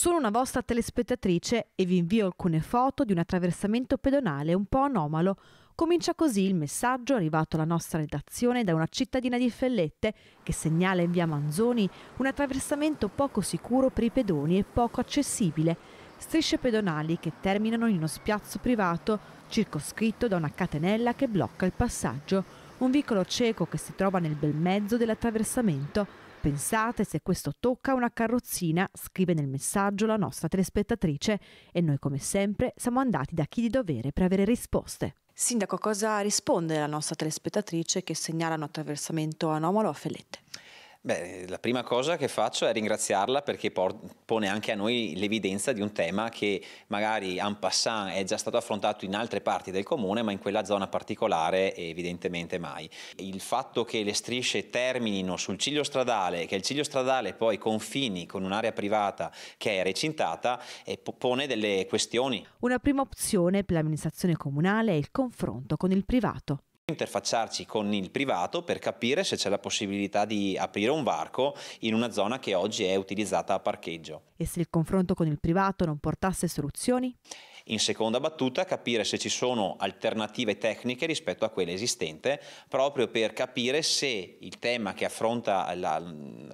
Sono una vostra telespettatrice e vi invio alcune foto di un attraversamento pedonale un po' anomalo. Comincia così il messaggio arrivato alla nostra redazione da una cittadina di Fellette che segnala in via Manzoni un attraversamento poco sicuro per i pedoni e poco accessibile. Strisce pedonali che terminano in uno spiazzo privato circoscritto da una catenella che blocca il passaggio. Un vicolo cieco che si trova nel bel mezzo dell'attraversamento Pensate se questo tocca una carrozzina, scrive nel messaggio la nostra telespettatrice e noi come sempre siamo andati da chi di dovere per avere risposte. Sindaco, cosa risponde la nostra telespettatrice che segnala un attraversamento anomalo a Fellette? Beh, la prima cosa che faccio è ringraziarla perché por- pone anche a noi l'evidenza di un tema che magari en passant è già stato affrontato in altre parti del comune, ma in quella zona particolare evidentemente mai. Il fatto che le strisce terminino sul ciglio stradale, che il ciglio stradale poi confini con un'area privata che è recintata, eh, pone delle questioni. Una prima opzione per l'amministrazione comunale è il confronto con il privato interfacciarci con il privato per capire se c'è la possibilità di aprire un varco in una zona che oggi è utilizzata a parcheggio. E se il confronto con il privato non portasse soluzioni? In seconda battuta capire se ci sono alternative tecniche rispetto a quelle esistenti, proprio per capire se il tema che affronta la,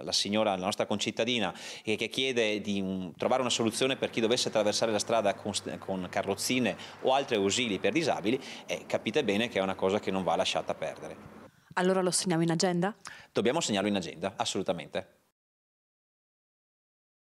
la signora, la nostra concittadina, e che chiede di un, trovare una soluzione per chi dovesse attraversare la strada con, con carrozzine o altri ausili per disabili, eh, capite bene che è una cosa che non va lasciata perdere. Allora lo segniamo in agenda? Dobbiamo segnarlo in agenda, assolutamente.